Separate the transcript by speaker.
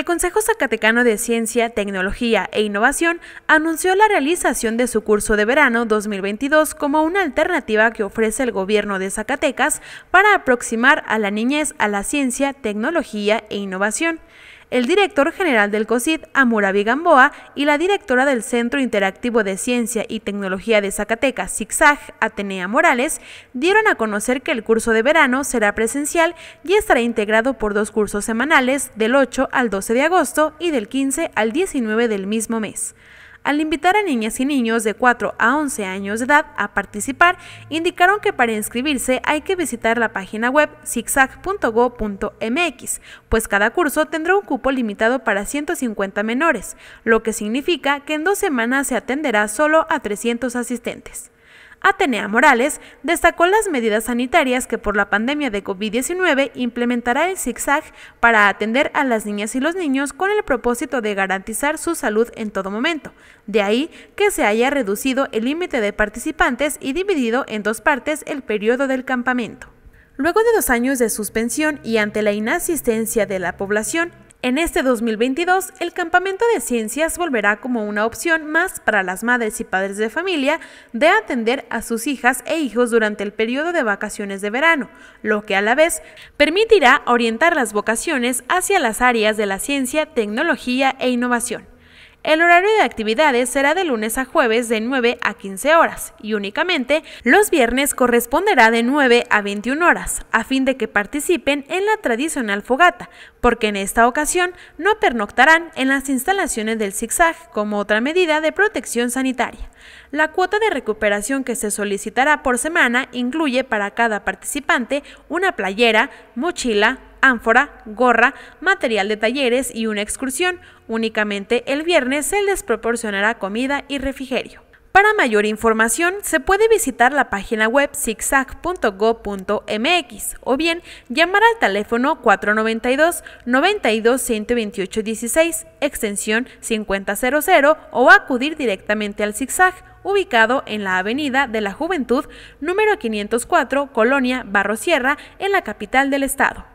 Speaker 1: El Consejo Zacatecano de Ciencia, Tecnología e Innovación anunció la realización de su curso de verano 2022 como una alternativa que ofrece el gobierno de Zacatecas para aproximar a la niñez a la ciencia, tecnología e innovación el director general del COSID, Amurabi Gamboa, y la directora del Centro Interactivo de Ciencia y Tecnología de Zacatecas, ZigZag, Atenea Morales, dieron a conocer que el curso de verano será presencial y estará integrado por dos cursos semanales del 8 al 12 de agosto y del 15 al 19 del mismo mes. Al invitar a niñas y niños de 4 a 11 años de edad a participar, indicaron que para inscribirse hay que visitar la página web zigzag.go.mx, pues cada curso tendrá un cupo limitado para 150 menores, lo que significa que en dos semanas se atenderá solo a 300 asistentes. Atenea Morales destacó las medidas sanitarias que por la pandemia de COVID-19 implementará el ZigZag para atender a las niñas y los niños con el propósito de garantizar su salud en todo momento. De ahí que se haya reducido el límite de participantes y dividido en dos partes el periodo del campamento. Luego de dos años de suspensión y ante la inasistencia de la población, en este 2022, el campamento de ciencias volverá como una opción más para las madres y padres de familia de atender a sus hijas e hijos durante el periodo de vacaciones de verano, lo que a la vez permitirá orientar las vocaciones hacia las áreas de la ciencia, tecnología e innovación. El horario de actividades será de lunes a jueves de 9 a 15 horas y únicamente los viernes corresponderá de 9 a 21 horas, a fin de que participen en la tradicional fogata, porque en esta ocasión no pernoctarán en las instalaciones del zigzag como otra medida de protección sanitaria. La cuota de recuperación que se solicitará por semana incluye para cada participante una playera, mochila, ánfora, gorra, material de talleres y una excursión. Únicamente el viernes se les proporcionará comida y refrigerio. Para mayor información se puede visitar la página web zigzag.go.mx o bien llamar al teléfono 492 92 128 extensión 5000 o acudir directamente al zigzag ubicado en la Avenida de la Juventud número 504 Colonia Barro Sierra en la capital del estado.